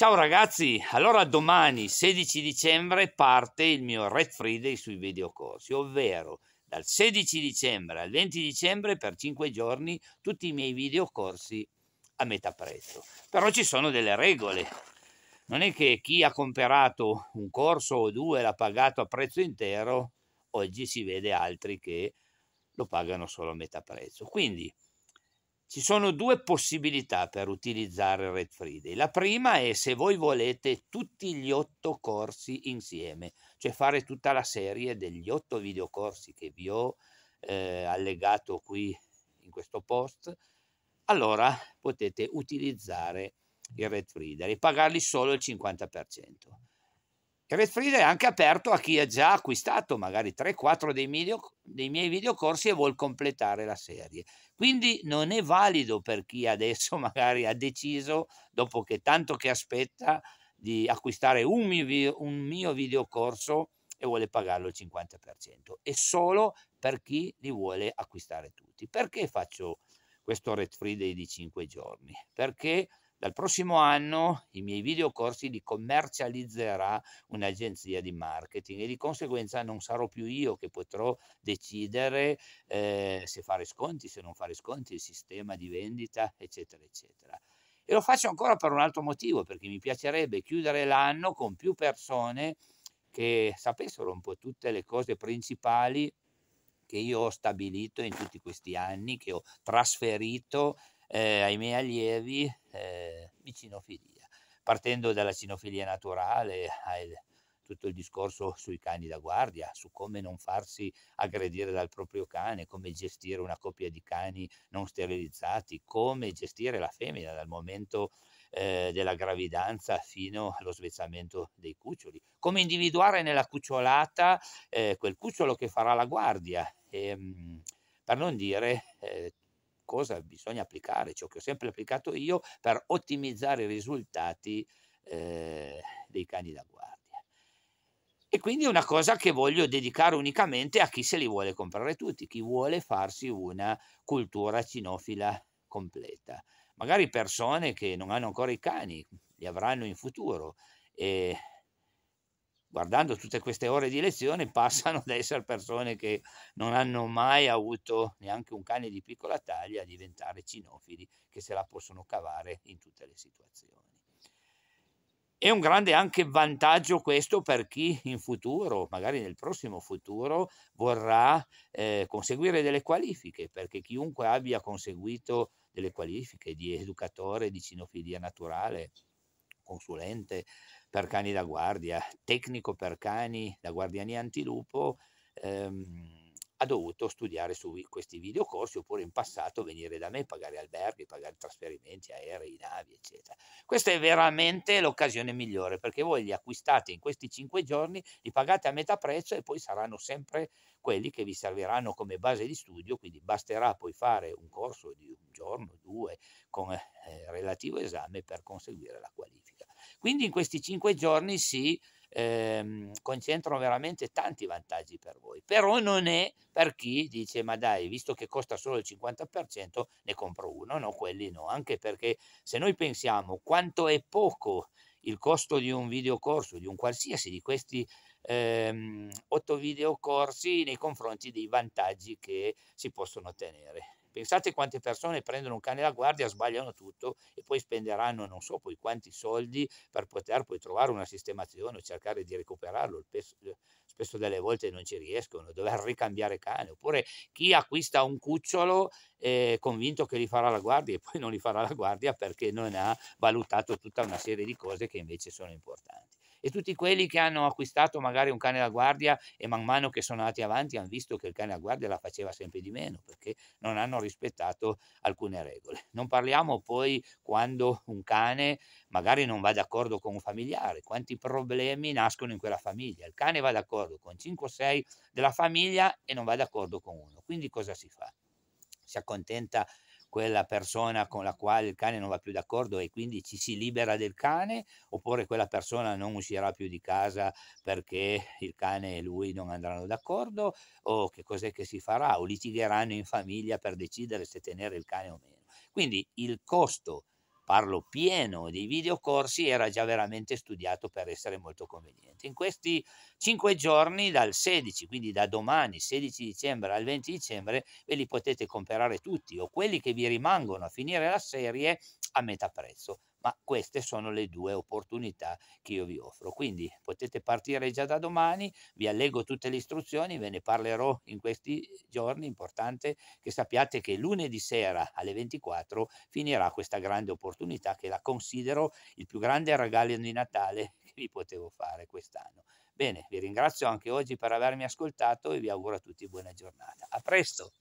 Ciao ragazzi, allora domani 16 dicembre parte il mio Red Friday sui videocorsi, ovvero dal 16 dicembre al 20 dicembre per 5 giorni tutti i miei videocorsi a metà prezzo. Però ci sono delle regole. Non è che chi ha comprato un corso o due l'ha pagato a prezzo intero, oggi si vede altri che lo pagano solo a metà prezzo. Quindi ci sono due possibilità per utilizzare Red Friday. La prima è se voi volete tutti gli otto corsi insieme, cioè fare tutta la serie degli otto videocorsi che vi ho eh, allegato qui in questo post, allora potete utilizzare il Red Friday e pagarli solo il 50%. Credit Freedom è anche aperto a chi ha già acquistato magari 3-4 dei, dei miei videocorsi e vuol completare la serie. Quindi non è valido per chi adesso magari ha deciso, dopo che tanto che aspetta, di acquistare un mio, un mio videocorso e vuole pagarlo il 50%. È solo per chi li vuole acquistare tutti. Perché faccio questo Red Free di 5 giorni? Perché dal prossimo anno i miei videocorsi li commercializzerà un'agenzia di marketing e di conseguenza non sarò più io che potrò decidere eh, se fare sconti, se non fare sconti, il sistema di vendita, eccetera, eccetera. E lo faccio ancora per un altro motivo, perché mi piacerebbe chiudere l'anno con più persone che sapessero un po' tutte le cose principali che io ho stabilito in tutti questi anni, che ho trasferito eh, ai miei allievi eh, di cinofilia, partendo dalla cinofilia naturale al tutto il discorso sui cani da guardia, su come non farsi aggredire dal proprio cane, come gestire una coppia di cani non sterilizzati, come gestire la femmina dal momento eh, della gravidanza fino allo svezzamento dei cuccioli, come individuare nella cucciolata eh, quel cucciolo che farà la guardia, e, ehm, per non dire eh, cosa bisogna applicare, ciò che ho sempre applicato io per ottimizzare i risultati eh, dei cani da guardia. E quindi è una cosa che voglio dedicare unicamente a chi se li vuole comprare tutti, chi vuole farsi una cultura cinofila completa. Magari persone che non hanno ancora i cani, li avranno in futuro e guardando tutte queste ore di lezione, passano ad essere persone che non hanno mai avuto neanche un cane di piccola taglia a diventare cinofili che se la possono cavare in tutte le situazioni. È un grande anche vantaggio questo per chi in futuro, magari nel prossimo futuro, vorrà eh, conseguire delle qualifiche, perché chiunque abbia conseguito delle qualifiche di educatore di cinofilia naturale, consulente per cani da guardia, tecnico per cani da guardiani antilupo, ehm, ha dovuto studiare su questi videocorsi oppure in passato venire da me, pagare alberghi, pagare trasferimenti, aerei, navi, eccetera. Questa è veramente l'occasione migliore perché voi li acquistate in questi cinque giorni, li pagate a metà prezzo e poi saranno sempre quelli che vi serviranno come base di studio, quindi basterà poi fare un corso di un giorno, due, con eh, relativo esame per conseguire la qualifica. Quindi in questi cinque giorni si ehm, concentrano veramente tanti vantaggi per voi, però non è per chi dice ma dai, visto che costa solo il 50% ne compro uno, no, quelli no, anche perché se noi pensiamo quanto è poco il costo di un videocorso, di un qualsiasi di questi ehm, otto corsi nei confronti dei vantaggi che si possono ottenere. Pensate quante persone prendono un cane da guardia, sbagliano tutto e poi spenderanno non so poi quanti soldi per poter poi trovare una sistemazione o cercare di recuperarlo. Eh, spesso delle volte non ci riescono, dover ricambiare cane. Oppure chi acquista un cucciolo è eh, convinto che li farà la guardia e poi non li farà la guardia perché non ha valutato tutta una serie di cose che invece sono importanti e tutti quelli che hanno acquistato magari un cane da guardia e man mano che sono andati avanti hanno visto che il cane da guardia la faceva sempre di meno perché non hanno rispettato alcune regole. Non parliamo poi quando un cane magari non va d'accordo con un familiare, quanti problemi nascono in quella famiglia. Il cane va d'accordo con 5 o 6 della famiglia e non va d'accordo con uno. Quindi cosa si fa? Si accontenta quella persona con la quale il cane non va più d'accordo e quindi ci si libera del cane, oppure quella persona non uscirà più di casa perché il cane e lui non andranno d'accordo, o che cos'è che si farà, o litigheranno in famiglia per decidere se tenere il cane o meno. Quindi il costo parlo pieno di videocorsi era già veramente studiato per essere molto conveniente. In questi cinque giorni, dal 16, quindi da domani, 16 dicembre al 20 dicembre, ve li potete comprare tutti o quelli che vi rimangono a finire la serie a metà prezzo ma queste sono le due opportunità che io vi offro. Quindi potete partire già da domani, vi allego tutte le istruzioni, ve ne parlerò in questi giorni, importante che sappiate che lunedì sera alle 24 finirà questa grande opportunità che la considero il più grande regalo di Natale che vi potevo fare quest'anno. Bene, vi ringrazio anche oggi per avermi ascoltato e vi auguro a tutti buona giornata. A presto!